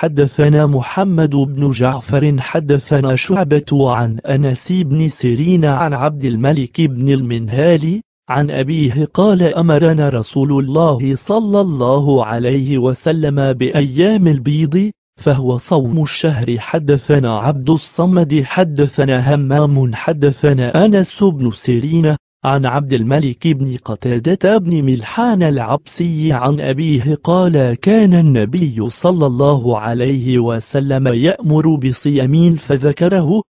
حدثنا محمد بن جعفر حدثنا شعبة عن أنس بن سيرين عن عبد الملك بن المنهال عن أبيه قال أمرنا رسول الله صلى الله عليه وسلم بأيام البيض فهو صوم الشهر حدثنا عبد الصمد حدثنا همام حدثنا أنس بن سيرين عن عبد الملك بن قتادة بن ملحان العبسي عن أبيه قال كان النبي صلى الله عليه وسلم يأمر بصيام فذكره